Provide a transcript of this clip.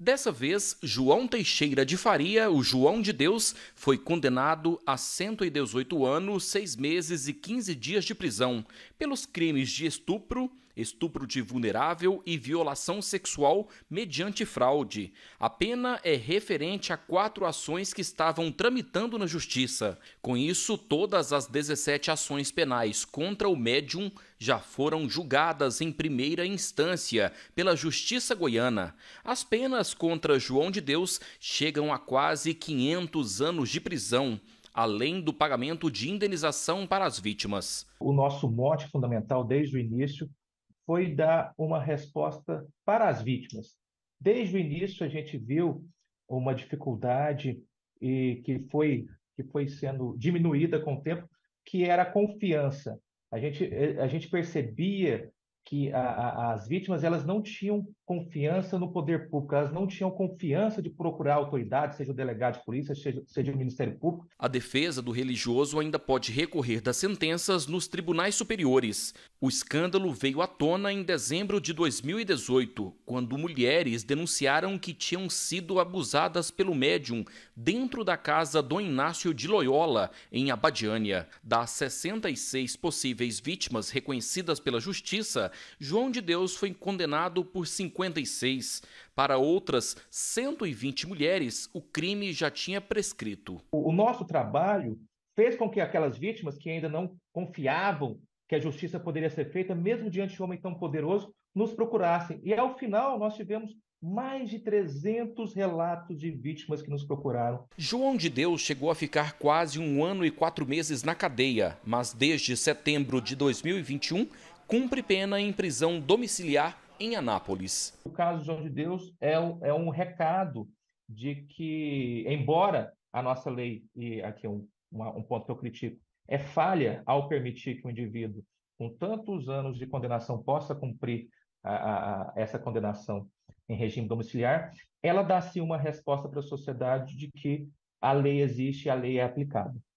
Dessa vez, João Teixeira de Faria, o João de Deus, foi condenado a 118 anos, 6 meses e 15 dias de prisão pelos crimes de estupro, estupro de vulnerável e violação sexual mediante fraude. A pena é referente a quatro ações que estavam tramitando na Justiça. Com isso, todas as 17 ações penais contra o médium já foram julgadas em primeira instância pela Justiça Goiana. As penas contra João de Deus chegam a quase 500 anos de prisão, além do pagamento de indenização para as vítimas. O nosso mote fundamental desde o início foi dar uma resposta para as vítimas. Desde o início, a gente viu uma dificuldade e que foi que foi sendo diminuída com o tempo, que era a confiança. A gente, a gente percebia que a, a, as vítimas elas não tinham confiança no poder público, elas não tinham confiança de procurar a autoridade, seja o delegado de polícia, seja, seja o Ministério Público. A defesa do religioso ainda pode recorrer das sentenças nos tribunais superiores. O escândalo veio à tona em dezembro de 2018, quando mulheres denunciaram que tinham sido abusadas pelo médium dentro da casa do Inácio de Loyola, em Abadiânia. Das 66 possíveis vítimas reconhecidas pela justiça, João de Deus foi condenado por 56. Para outras 120 mulheres, o crime já tinha prescrito. O nosso trabalho fez com que aquelas vítimas que ainda não confiavam que a justiça poderia ser feita, mesmo diante de um homem tão poderoso, nos procurassem. E ao final, nós tivemos mais de 300 relatos de vítimas que nos procuraram. João de Deus chegou a ficar quase um ano e quatro meses na cadeia, mas desde setembro de 2021 cumpre pena em prisão domiciliar em Anápolis. O caso de João de Deus é um, é um recado de que, embora a nossa lei, e aqui é um, um ponto que eu critico, é falha ao permitir que um indivíduo, com tantos anos de condenação, possa cumprir a, a, a essa condenação em regime domiciliar, ela dá-se uma resposta para a sociedade de que a lei existe e a lei é aplicada.